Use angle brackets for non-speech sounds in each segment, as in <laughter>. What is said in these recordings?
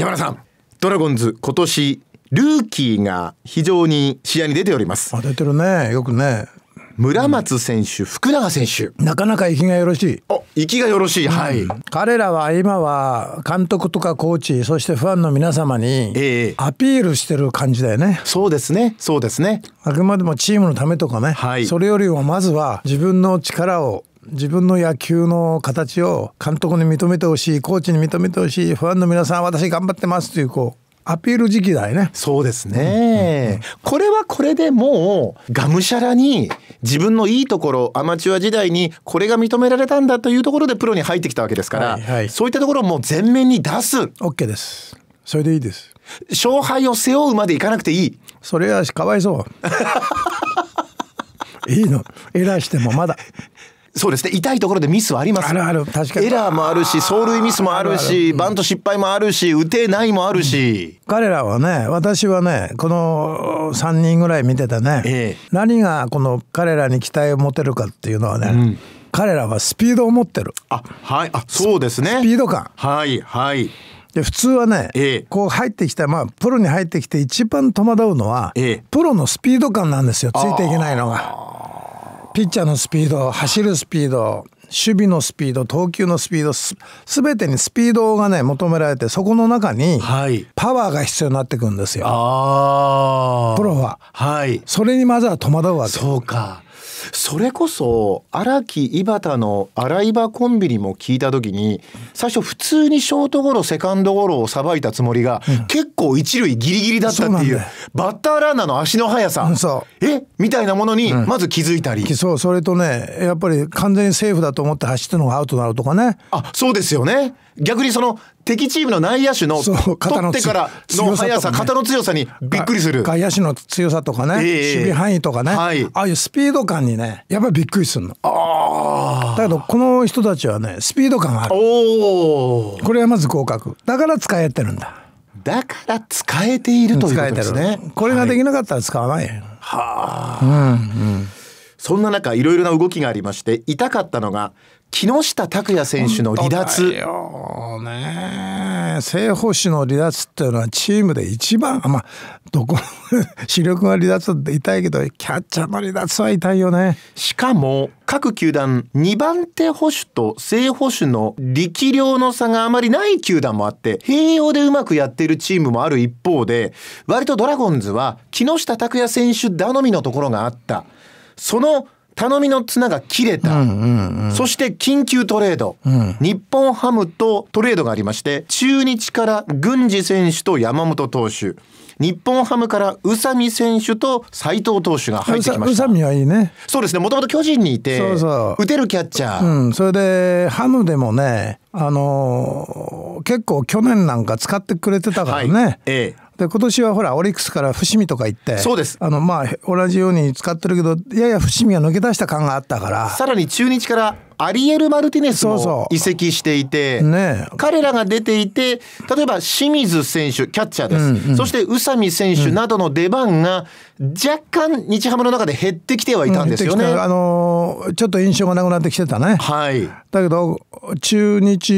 山田さんドラゴンズ今年ルーキーが非常に試合に出ておりますあ出てるねよくね村松選手、うん、福永選手なかなか息がよろしいお息がよろしい、うん、はい彼らは今は監督とかコーチそしてファンの皆様にアピールしてる感じだよね、ええ、そうですねそうですねあくまでもチームのためとかね、はい、それよりもまずは自分の力を自分の野球の形を監督に認めてほしいコーチに認めてほしいファンの皆さん私頑張ってますというこうアピール時期だよね。そうですね、うんうんうん、これはこれでもうがむしゃらに自分のいいところアマチュア時代にこれが認められたんだというところでプロに入ってきたわけですから、はいはい、そういったところをもう全面に出す。OK です。それでいいです。勝敗を背負うまでいかなくていい。それはかわいそう。<laughs> いいの。偉いしてもまだそうですね痛いところでミスはありますあるある確かにエラーもあるし走塁ミスもあるしバント失敗もあるし打てないもあるし、彼らはね私はねこの3人ぐらい見ててね、ええ、何がこの彼らに期待を持てるかっていうのはね、うん彼らはスピードを持ってる。あ、はい、あ、そうですね。スピード感。はい、はい。で普通はね、ええ、こう入ってきた、まあ、プロに入ってきて一番戸惑うのは、え、プロのスピード感なんですよついていけないのが。ピッチャーのスピード走るスピード守備のスピード投球のスピードす全てにスピードがね求められてそこの中にパワーが必要になってくるんですよ、はい、プロは、はい、それにまずは戸惑うわけそうかそれこそ荒木井端の荒井場コンビにも聞いた時に最初普通にショートゴロセカンドゴロをさばいたつもりが、うん、結構一塁ギリギリだったっていうバッターランナーの足の速さ、うん、えみたいなものにまず気づいたり、うん、そうそれとねやっぱり完全にセーフだと思って走ってのがアウトになるとかねあそうですよね逆にその敵チームの内野手の取ってからの速さ、肩の強さにびっくりする。外野手の強さとかね、守備範囲とかね、ああいうスピード感にね、やっぱりびっくりするの。だけどこの人たちはね、スピード感がある。これはまず合格。だから使えてるんだ。だから使えているということですね。これができなかったら使わない。はあ。うん、うん。そんな中いろいろな動きがありまして痛かったのが木下拓也選手の離脱。ね正捕手の離脱っていうのはチームで一番まあどこ <laughs> 主力が離脱って痛いけどキャッチャーの離脱は痛いよねしかも各球団2番手捕手と正捕手の力量の差があまりない球団もあって併用でうまくやってるチームもある一方で割とドラゴンズは木下拓也選手頼みのところがあったその頼みの綱が切れた、そして緊急トレード、うん、日本ハムとトレードがありまして中日から郡司選手と山本投手日本ハムから宇佐美選手と斎藤投手が入ってきました宇佐美はいいねそうですねもともと巨人にいてそそうう打てるキャッチャー、うん、それでハムでもねあのー、結構去年なんか使ってくれてたからね、はい、ええで今年はほらオリックスから伏見とか行ってそうですあのまあ同じように使ってるけどやや伏見は抜け出した感があったからさらに中日からアリエル・マルティネスも移籍していて、ね、彼らが出ていて例えば清水選手キャッチャーです、うんうん、そして宇佐美選手などの出番が若干日ハムの中で減ってきてはいたんですよね。うん、あのー、ちょっと印象がなくなってきてたね。はい、だけど中日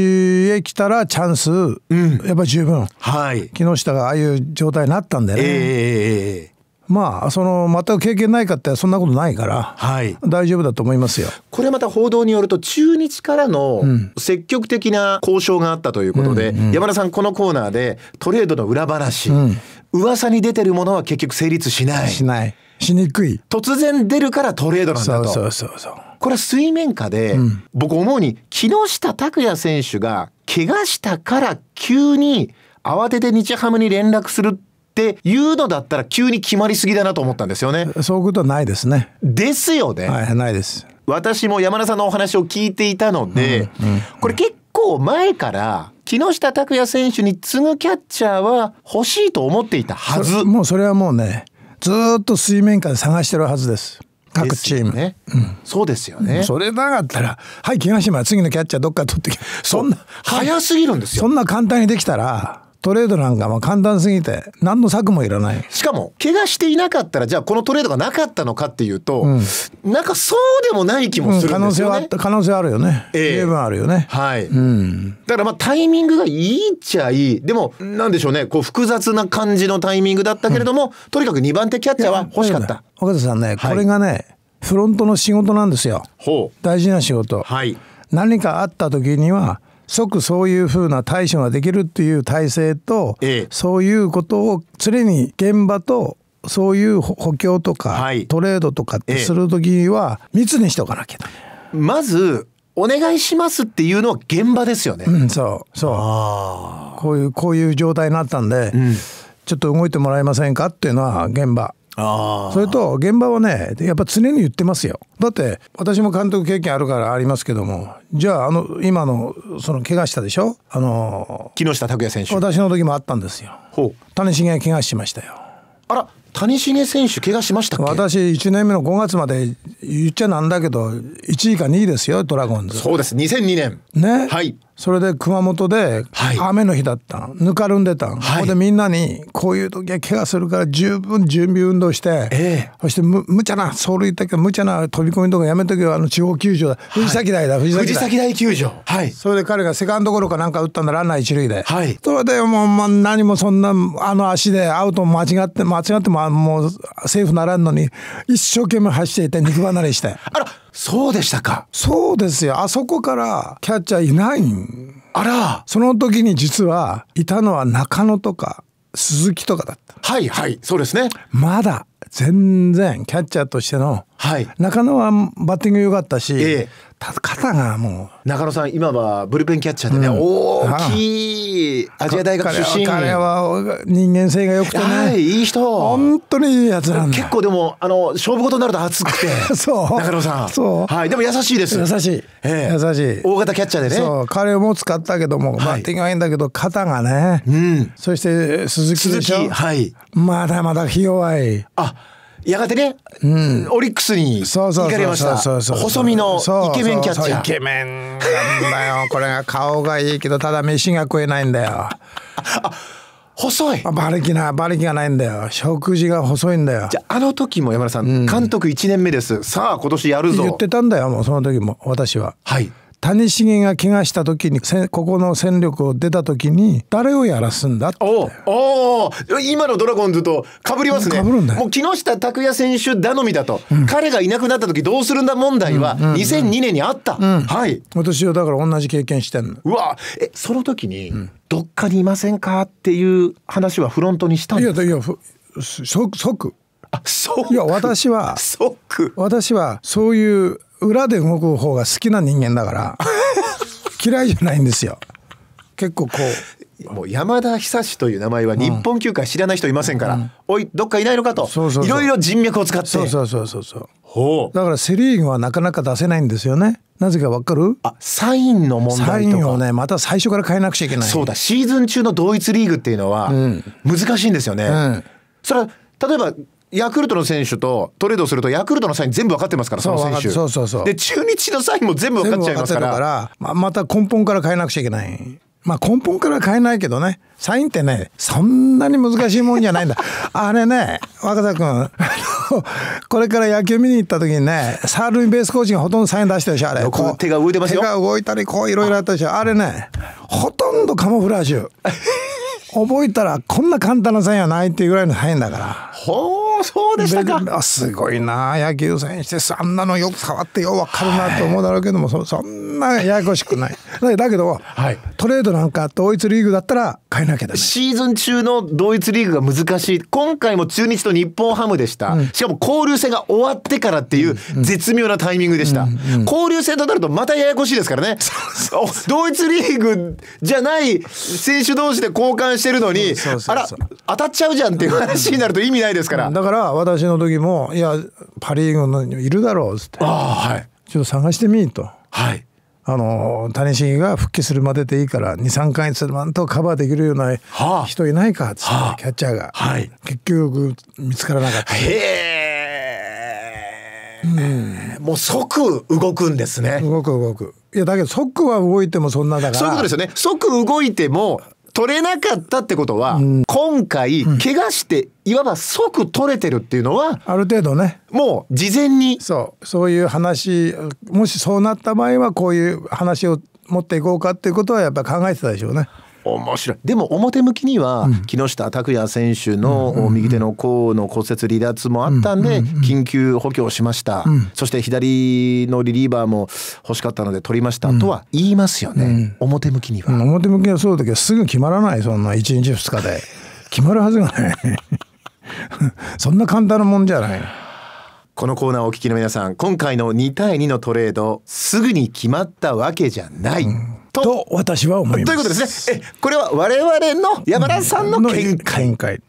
へ来たらチャンス、うん、やっぱり十分、はい、木下がああいう状態になったんでね。えーまあその全く経験ないかってそんなことないから、はい、大丈夫だと思いますよ。これまた報道によると中日からの積極的な交渉があったということで、うんうん山田さんこのコーナーでトレードの裏話、うん、噂に出てるものは結局成立しない。しない。しにくい。突然出るからトレードなんだと。そうそうそうそう。これは水面下で、うん、僕思うに木下拓也選手が怪我したから急に慌てて日ハムに連絡するってっていうのだったら急に決まりすぎだなと思ったんですよね。そういうことはないですね。ですよね。はい、ないです。私も山田さんのお話を聞いていたので、これ結構前から木下拓哉選手に次ぐキャッチャーは欲しいと思っていたはずもうそれはもうねずっと水面下で探してるはずです各チームね、うん、そうですよねそれなかったら「はい怪我しま次のキャッチャーどっか取ってそんな早すぎるんですよそんな簡単にできたらトレードなんかまあ簡単すぎて何の策もいらないしかも怪我していなかったらじゃあこのトレードがなかったのかっていうと、うん、なんかそうでもない気もするんですよね、うん、可能性あるよね十分、えー、あるよねはい、うん、だからまあタイミングがいいっちゃいいでもなんでしょうねこう複雑な感じのタイミングだったけれども、うん、とにかく2番手キャッチャーは欲しかった若田さんね、これがねフロントの仕事なんですよほ大事な仕事、はい、何かあった時には、即そういうふうな対処ができるっていう体制と、ええ、そういうことを常に現場とそういう補強とか、はい、トレードとかってする時には密にしておかなきゃだ、え、まずお願いしますっていうのは現場ですよね。うん、そうそうこういうこういう状態になったんで、うん、ちょっと動いてもらえませんかっていうのは現場。それと現場はねやっぱ常に言ってますよだって私も監督経験あるからありますけどもじゃああの今のその怪我したでしょあの木下拓也選手私の時もあったんですよ谷繁怪我しましたよあら谷繁選手怪我しました私1年目の5月まで言っちゃなんだけど1位か2位ですよドラゴンズそうです2002年ねはいそれで熊本で雨の日だったん、ぬかるんでたん、はい、ここでみんなにこういう時は怪我するから十分準備運動して、えー、そしてむ無茶な走塁だけ無茶な飛び込みとかやめとけよあの地方球場だ、はい、藤崎大だ藤崎大球場、はい、それで彼がセカンドゴロかなんか打ったんだランナー一塁で、はい、それでもう、まあ、何もそんなあの足でアウト間違って間違ってももうセーフならんのに一生懸命走っていて肉離れしてあらそうでしたかそうですよあそこからキャッチャーいないんあらその時に実はいたのは中野とか鈴木とかだったはいはいそうですねまだ全然キャッチャーとしてのはい、中野はバッティング良かったし、え肩がもう中野さん今はブルペンキャッチャーでね、うん、大きいアジア大学出身彼は人間性が良くてね、い、いい人本当にいいやつなんだ結構でもあの勝負事になると熱くて <laughs> そう中野さんそうはいでも優しいです優しい、ええ、優しい大型キャッチャーでねそう彼も使ったけども、はい、バッティングはいいんだけど肩がね、うん、そして鈴木でしょ鈴木はいまだまだひ弱いあやがてね、うん、オリックスに行かれました細身のイケメンキャッチャーイケメンなんだよ <laughs> これが顔がいいけどただ飯が食えないんだよあ細い馬力な馬力がないんだよ食事が細いんだよじゃあの時も山田さん、うん、監督1年目ですさあ今年やるぞ言ってたんだよもうその時も私ははい谷繁が怪我した時にここの戦力を出た時に誰をやらすんだっておお今のドラゴンズとかぶりますねかぶるんだもう木下拓哉選手頼みだと、うん、彼がいなくなった時どうするんだ問題は2002年にあった、うんうん、はい私はだから同じ経験してんのうわえその時にどっかにいませんかっていう話はフロントにしたんですかいやいや即即あ即いや私は即私はそういう裏で動く方が好きな人間だから <laughs> 嫌いじゃないんですよ結構こうもう山田久志という名前は日本球界知らない人いませんから、うん、おいどっかいないのかとそそうういろいろ人脈を使ってそうそうそうそうほうだからセ・リーグはなかなか出せないんですよねなぜかわかるあサインの問題サインをねまた最初から変えなくちゃいけないそうだシーズン中の同一リーグっていうのは難しいんですよね、うん、それは例えばヤクルトの選手とトレードするとヤクルトのサイン全部分かってますからその選手そうそうそうで中日のサインも全部分かっちゃいますからからまあ、また根本から変えなくちゃいけないまあ根本から変えないけどねサインってねそんなに難しいもんじゃないんだ <laughs> あれね若田君これから野球見に行った時にねサールにベースコーチがほとんどサイン出してるでしょあれ手が動いてますよ手が動いたりこういろいろあったでしょあれねほとんどカモフラージュ <laughs> 覚えたらこんな簡単なサインはないっていうぐらいのサインだからほうもそうでしたかすごいな野球選手ですあんなのよく変わってよ分かるなと思うだろうけども、はい、そんなややこしくない <laughs> だけど、はい、トレードなんか同一リーグだったら変えなきゃだめシーズン中の同一リーグが難しい今回も中日と日本ハムでした、うん、しかも交流戦が終わってからっていう絶妙なタイミングでした、うんうん、交流戦となるとまたややこしいですからね同一リーグじゃない選手同士で交換してるのにあら当たっちゃうじゃんっていう話になると意味ないですから、うん、だから私の時もいやパ・リーグのいるだろうっつってあ、はい、ちょっと探してみと。はいあの谷繁が復帰するまででいいから23回するまんとカバーできるような人いないかっつって、はあ、キャッチャーが、はい、結局見つからなかったへえ、うん、もう即動くんですね動く動くいやだけど即は動いてもそんなだからそういうことですよね即動いても取れなかったってことは、うん、今回、怪我していわば即取れてるっていうのはある程度ねもう事前にそうそういう話もしそうなった場合はこういう話を持っていこうかっていうことはやっぱ考えてたでしょうね。面白いでも表向きには木下拓哉選手の右手の甲の骨折離脱もあったんで緊急補強しました、そして左のリリーバーも欲しかったので取りました、とは言いますよね、表向きには、表向きはそうだけどすぐ決まらないそんな1日2日で決まるはずがない <laughs> そんな簡単なもんじゃないこのコーナーをお聞きの皆さん今回の2対2のトレードすぐに決まったわけじゃない、うんと私は思いますということですねえこれは我々の山田さんの見解見解